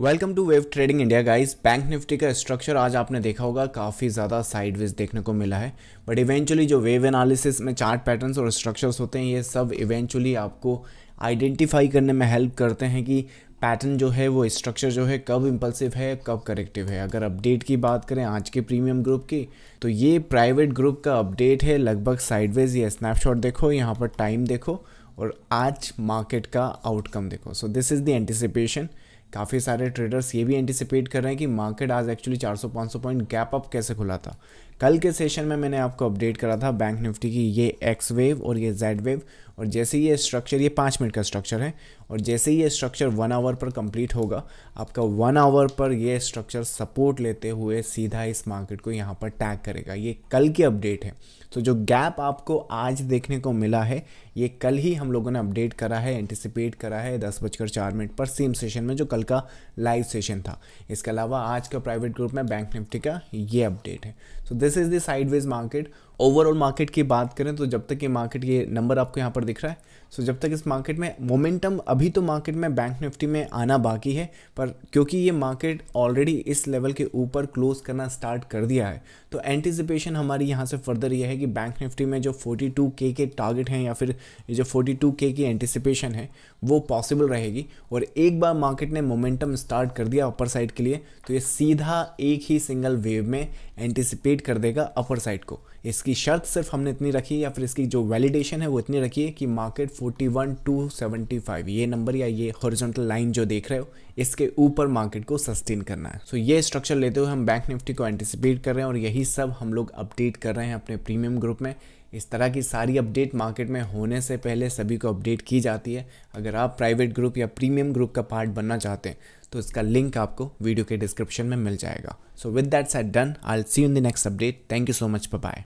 welcome to wave trading India guys bank Nifty का structure आज आपने देखा होगा काफ़ी ज़्यादा साइडवेज देखने को मिला है बट इवेंचुअली जो वेव एनालिसिस में चार्ट पैटर्न्स और स्ट्रक्चर्स होते हैं ये सब इवेंचुअली आपको आइडेंटिफाई करने में हेल्प करते हैं कि पैटर्न जो है वो स्ट्रक्चर जो है कब इम्पल्सिव है कब करेक्टिव है अगर अपडेट की बात करें आज के प्रीमियम ग्रुप की तो ये प्राइवेट ग्रुप का अपडेट है लगभग साइडवेज ये स्नैपशॉट देखो यहाँ पर टाइम देखो और आज मार्केट का आउटकम देखो so this is the anticipation काफ़ी सारे ट्रेडर्स ये भी एंटिसिपेट कर रहे हैं कि मार्केट आज एक्चुअली 400-500 पॉइंट गैप अप कैसे खुला था कल के सेशन में मैंने आपको अपडेट करा था बैंक निफ्टी की ये एक्स वेव और ये जेड वेव और जैसे ही ये स्ट्रक्चर ये पाँच मिनट का स्ट्रक्चर है और जैसे ही ये स्ट्रक्चर वन आवर पर कंप्लीट होगा आपका वन आवर पर ये स्ट्रक्चर सपोर्ट लेते हुए सीधा इस मार्केट को यहाँ पर टैग करेगा ये कल की अपडेट है तो जो गैप आपको आज देखने को मिला है ये कल ही हम लोगों ने अपडेट करा है एंटिसिपेट करा है दस बजकर चार मिनट पर सेम सेशन में जो कल का लाइव सेशन था इसके अलावा आज का प्राइवेट ग्रुप में बैंक निफ्टी का ये अपडेट है so this is the sideways market overall market की बात करें तो जब तक ये मार्केट ये नंबर आपको यहाँ पर ऊपर दिख रहा है सो so, जब तक इस मार्केट में मोमेंटम अभी तो मार्केट में बैंक निफ्टी में आना बाकी है पर क्योंकि ये मार्केट ऑलरेडी इस लेवल के ऊपर क्लोज करना स्टार्ट कर दिया है तो एंटिसिपेशन हमारी यहाँ से फर्दर ये है कि बैंक निफ्टी में जो 42k के के टारगेट हैं या फिर जो के की एंटिसिपेशन है वो पॉसिबल रहेगी और एक बार मार्केट ने मोमेंटम स्टार्ट कर दिया अपर साइड के लिए तो ये सीधा एक ही सिंगल वेव में एंटिसिपेट कर देगा अपर साइड को इसकी शर्त सिर्फ हमने इतनी रखी है या फिर इसकी जो वैलिडेशन है वो इतनी रखी है कि मार्केट 41275 टू ये नंबर या ये हॉरिजॉन्टल लाइन जो देख रहे हो इसके ऊपर मार्केट को सस्टेन करना है सो so ये स्ट्रक्चर लेते हुए हम बैंक निफ्टी को एंटिसिपेट कर रहे हैं और यही सब हम लोग अपडेट कर रहे हैं अपने प्रीमियम ग्रुप में इस तरह की सारी अपडेट मार्केट में होने से पहले सभी को अपडेट की जाती है अगर आप प्राइवेट ग्रुप या प्रीमियम ग्रुप का पार्ट बनना चाहते हैं तो इसका लिंक आपको वीडियो के डिस्क्रिप्शन में मिल जाएगा so with that set done I see in the next update thank you so much bye